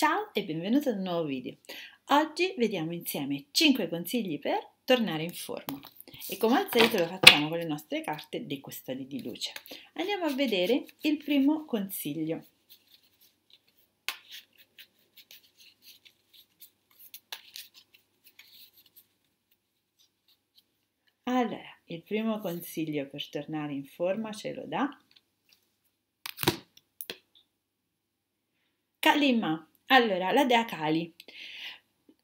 Ciao e benvenuto ad un nuovo video. Oggi vediamo insieme 5 consigli per tornare in forma e come al solito lo facciamo con le nostre carte dei custodi di luce. Andiamo a vedere il primo consiglio. Allora, il primo consiglio per tornare in forma ce lo dà Kalima, allora, la dea Kali.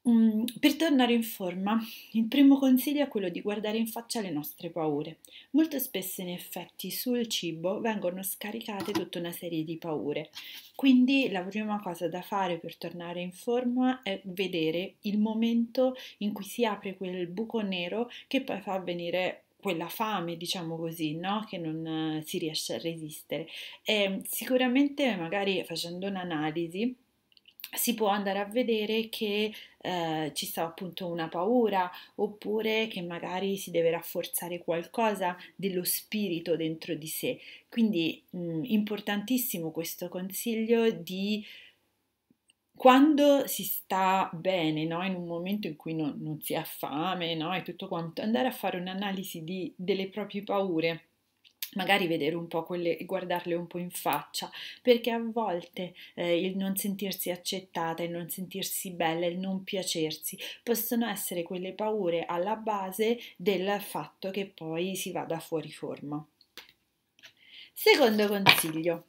Mm, per tornare in forma, il primo consiglio è quello di guardare in faccia le nostre paure. Molto spesso, in effetti, sul cibo vengono scaricate tutta una serie di paure. Quindi, la prima cosa da fare per tornare in forma è vedere il momento in cui si apre quel buco nero che poi fa venire quella fame, diciamo così, no? che non eh, si riesce a resistere. E ehm, sicuramente, magari facendo un'analisi si può andare a vedere che eh, ci sta appunto una paura oppure che magari si deve rafforzare qualcosa dello spirito dentro di sé. Quindi mh, mm, importantissimo questo consiglio di quando si sta bene, no? in un momento in cui non, non si ha fame no? e tutto quanto, andare a fare un'analisi di, delle proprie paure magari vedere un po' quelle, guardarle un po' in faccia, perché a volte eh, il non sentirsi accettata, il non sentirsi bella, il non piacersi, possono essere quelle paure alla base del fatto che poi si vada fuori forma. Secondo consiglio.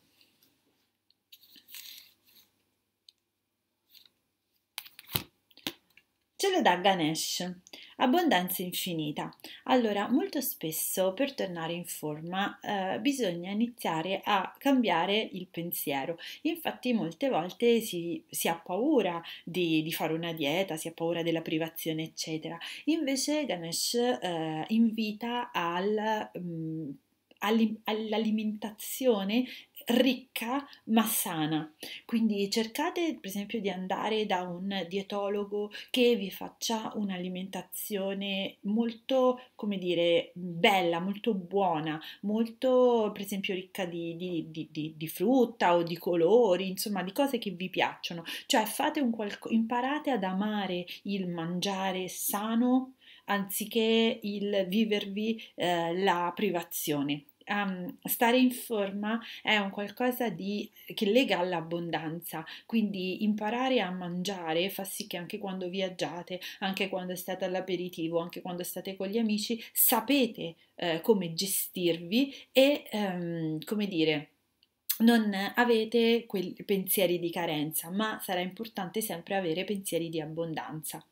Ce lo dà Ganesh. Abbondanza infinita. Allora, molto spesso per tornare in forma eh, bisogna iniziare a cambiare il pensiero. Infatti molte volte si, si ha paura di, di, fare una dieta, si ha paura della privazione, eccetera. Invece Ganesh eh, invita al... Mh, mm, all'alimentazione ricca ma sana. Quindi cercate per esempio di andare da un dietologo che vi faccia un'alimentazione molto, come dire, bella, molto buona, molto per esempio ricca di, di, di, di frutta o di colori, insomma di cose che vi piacciono. Cioè fate un qualcosa, imparate ad amare il mangiare sano anziché il vivervi eh, la privazione um, stare in forma è un qualcosa di, che lega all'abbondanza, quindi imparare a mangiare fa sì che anche quando viaggiate, anche quando state all'aperitivo, anche quando state con gli amici, sapete eh, come gestirvi e um, come dire non avete quei pensieri di carenza, ma sarà importante sempre avere pensieri di abbondanza.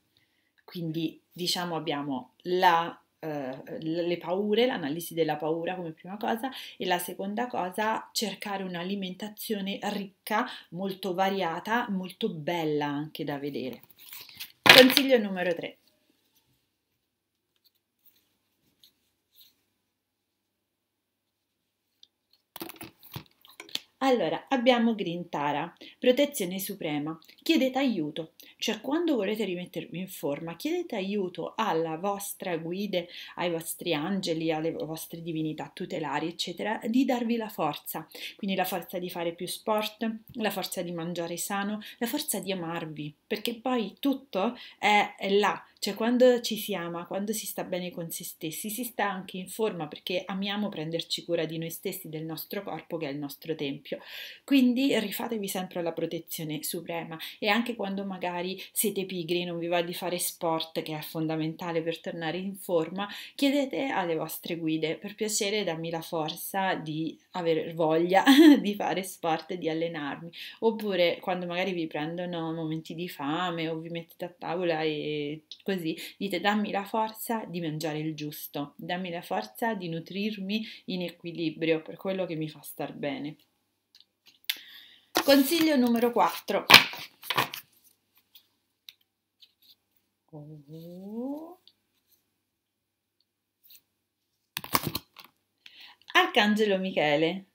Quindi diciamo abbiamo la eh, le paure, l'analisi della paura come prima cosa e la seconda cosa cercare un'alimentazione ricca, molto variata, molto bella anche da vedere. Consiglio numero 3. Allora, abbiamo Green Tara. Protezione Suprema, chiedete aiuto, cioè quando volete rimettervi in forma, chiedete aiuto alla vostra guida, ai vostri angeli, alle vostre divinità tutelari, eccetera, di darvi la forza, quindi la forza di fare più sport, la forza di mangiare sano, la forza di amarvi, perché poi tutto è, è là, cioè quando ci si ama, quando si sta bene con se stessi, si sta anche in forma perché amiamo prenderci cura di noi stessi, del nostro corpo che è il nostro tempio. Quindi rifatevi sempre alla protezione suprema e anche quando magari siete pigri e non vi va di fare sport che è fondamentale per tornare in forma, chiedete alle vostre guide per piacere dammi la forza di avere voglia di fare sport, di allenarmi, oppure quando magari vi prendono momenti di fame o vi mettete a tavola e così dite dammi la forza di mangiare il giusto, dammi la forza di nutrirmi in equilibrio per quello che mi fa star bene. Consiglio numero 4. Arcangelo Michele.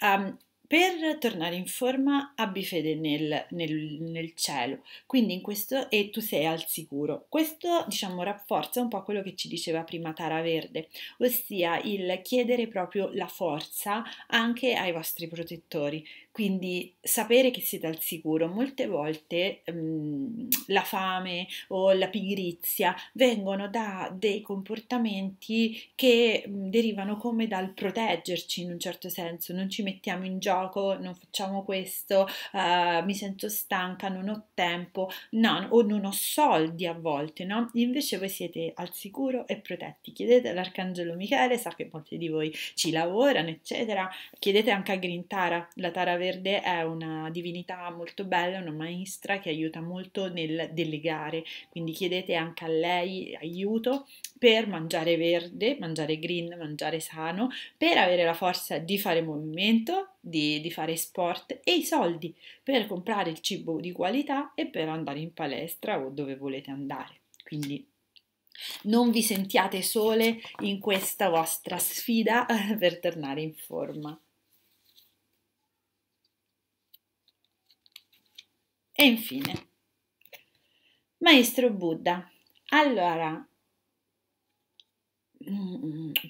Um, per tornare in forma abbi fede nel, nel, nel, cielo, quindi in questo e tu sei al sicuro. Questo diciamo rafforza un po' quello che ci diceva prima Tara Verde, ossia il chiedere proprio la forza anche ai vostri protettori. Quindi sapere che siete al sicuro, molte volte mh, mhmm, la fame o la pigrizia vengono da dei comportamenti che mh, mhmm, derivano come dal proteggerci in un certo senso, non ci mettiamo in gioco, non facciamo questo, uh, mi sento stanca, non ho tempo, no, o non ho soldi a volte, no? Invece voi siete al sicuro e protetti. Chiedete all'Arcangelo Michele, sa che molti di voi ci lavorano, eccetera. Chiedete anche a Grintara, la Tara vera Verde è una divinità molto bella, una maestra che aiuta molto nel delegare, quindi chiedete anche a lei aiuto per mangiare verde, mangiare green, mangiare sano, per avere la forza di fare movimento, di, di fare sport e i soldi per comprare il cibo di qualità e per andare in palestra o dove volete andare. Quindi non vi sentiate sole in questa vostra sfida per tornare in forma. E infine, Maestro Buddha, allora,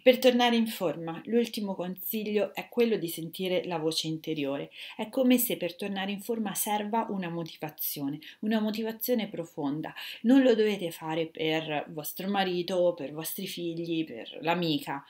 per tornare in forma, l'ultimo consiglio è quello di sentire la voce interiore. È come se per tornare in forma serva una motivazione, una motivazione profonda. Non lo dovete fare per vostro marito, per vostri figli, per l'amica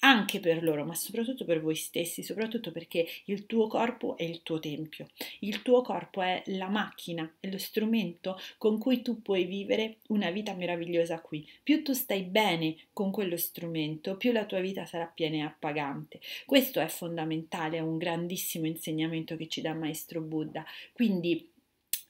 anche per loro, ma soprattutto per voi stessi, soprattutto perché il tuo corpo è il tuo tempio, il tuo corpo è la macchina, è lo strumento con cui tu puoi vivere una vita meravigliosa qui. Più tu stai bene con quello strumento, più la tua vita sarà piena e appagante. Questo è fondamentale, è un grandissimo insegnamento che ci dà Maestro Buddha. Quindi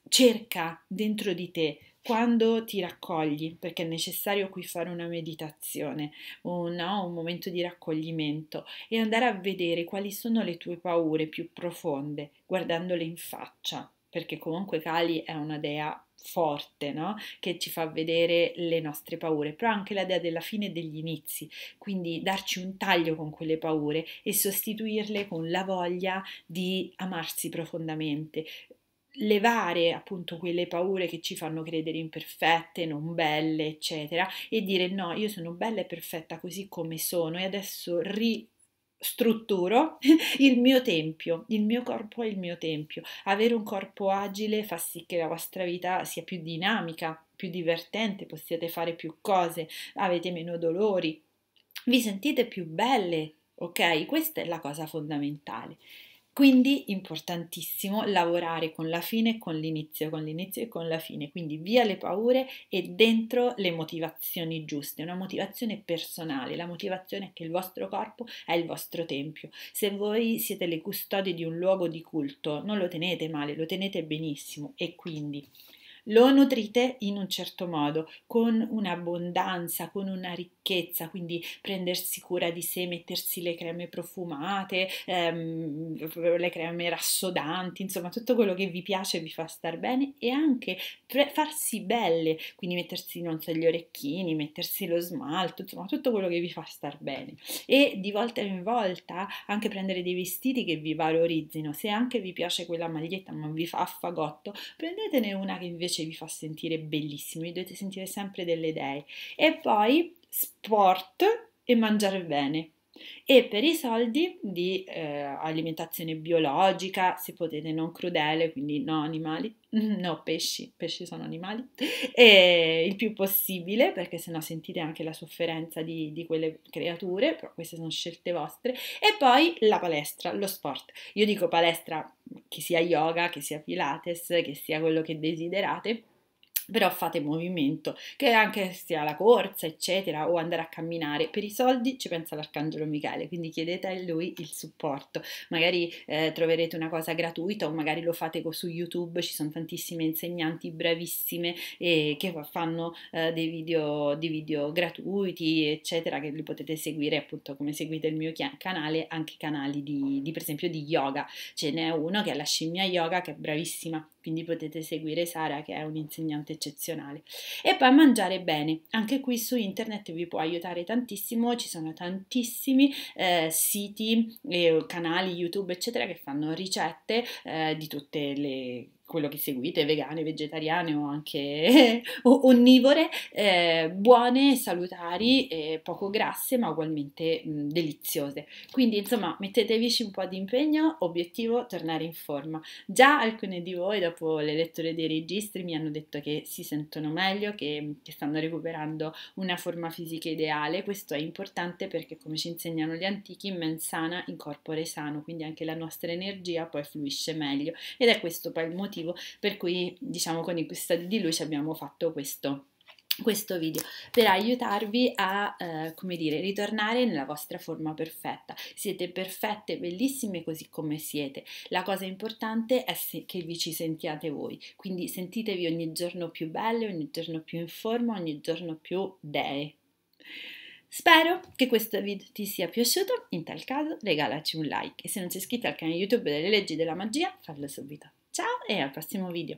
cerca dentro di te quando ti raccogli, perché è necessario qui fare una meditazione, una, un momento di raccoglimento e andare a vedere quali sono le tue paure più profonde, guardandole in faccia, perché comunque Kali è una dea forte, no? che ci fa vedere le nostre paure, però anche la dea della fine e degli inizi, quindi darci un taglio con quelle paure e sostituirle con la voglia di amarsi profondamente, levare appunto quelle paure che ci fanno credere imperfette, non belle, eccetera, e dire no, io sono bella e perfetta così come sono e adesso ristrutturo il mio tempio, il mio corpo è il mio tempio. Avere un corpo agile fa sì che la vostra vita sia più dinamica, più divertente, possiate fare più cose, avete meno dolori, vi sentite più belle, ok? Questa è la cosa fondamentale. Quindi importantissimo lavorare con la fine e con l'inizio, con l'inizio e con la fine, quindi via le paure e dentro le motivazioni giuste, una motivazione personale, la motivazione è che il vostro corpo è il vostro tempio. Se voi siete le custodie di un luogo di culto, non lo tenete male, lo tenete benissimo e quindi lo nutrite in un certo modo, con un'abbondanza, con una ricchezza, quindi prendersi cura di sé, mettersi le creme profumate, ehm, le creme rassodanti, insomma tutto quello che vi piace e vi fa star bene e anche pre- farsi belle, quindi mettersi non so, gli orecchini, mettersi lo smalto, insomma tutto quello che vi fa star bene e di volta in volta anche prendere dei vestiti che vi valorizzino, se anche vi piace quella maglietta ma vi fa affagotto, prendetene una che invece dolce, vi fa sentire bellissimi, vi dovete sentire sempre delle idee. E poi sport e mangiare bene e per i soldi di eh, alimentazione biologica, se potete non crudele, quindi no animali, no pesci, pesci sono animali, e il più possibile perché sennò sentite anche la sofferenza di, di quelle creature, però queste sono scelte vostre, e poi la palestra, lo sport. Io dico palestra che sia yoga, che sia pilates, che sia quello che desiderate, però fate movimento, che anche sia la corsa, eccetera, o andare a camminare. Per i soldi ci pensa l'Arcangelo Michele, quindi chiedete a lui il supporto. Magari eh, troverete una cosa gratuita o magari lo fate su YouTube, ci sono tantissime insegnanti bravissime eh, che fanno eh, dei video, dei video gratuiti, eccetera, che li potete seguire appunto come seguite il mio canale, anche canali di, di per esempio di yoga. Ce n'è uno che è la scimmia yoga che è bravissima quindi potete seguire Sara che è un'insegnante eccezionale. E poi mangiare bene, anche qui su internet vi può aiutare tantissimo, ci sono tantissimi eh, siti, eh, canali YouTube eccetera che fanno ricette eh, di tutte le quello che seguite, vegane, vegetariane o anche onnivore, eh, buone, salutari, e poco grasse ma ugualmente mh, deliziose. Quindi insomma mettetevici un po' di impegno, obiettivo tornare in forma. Già alcune di voi dopo le letture dei registri mi hanno detto che si sentono meglio, che, che stanno recuperando una forma fisica ideale, questo è importante perché come ci insegnano gli antichi, mens sana in corpore sano, quindi anche la nostra energia poi fluisce meglio ed è questo poi il motivo motivo per cui diciamo con i custodi di luce abbiamo fatto questo questo video per aiutarvi a, eh, come dire, ritornare nella vostra forma perfetta. Siete perfette, bellissime così come siete. La cosa importante è che vi ci sentiate voi, quindi sentitevi ogni giorno più belle, ogni giorno più in forma, ogni giorno più dee. Spero che questo video ti sia piaciuto, in tal caso regalaci un like e se non sei iscritto al canale YouTube delle leggi della magia, fallo subito. Ciao e al prossimo video!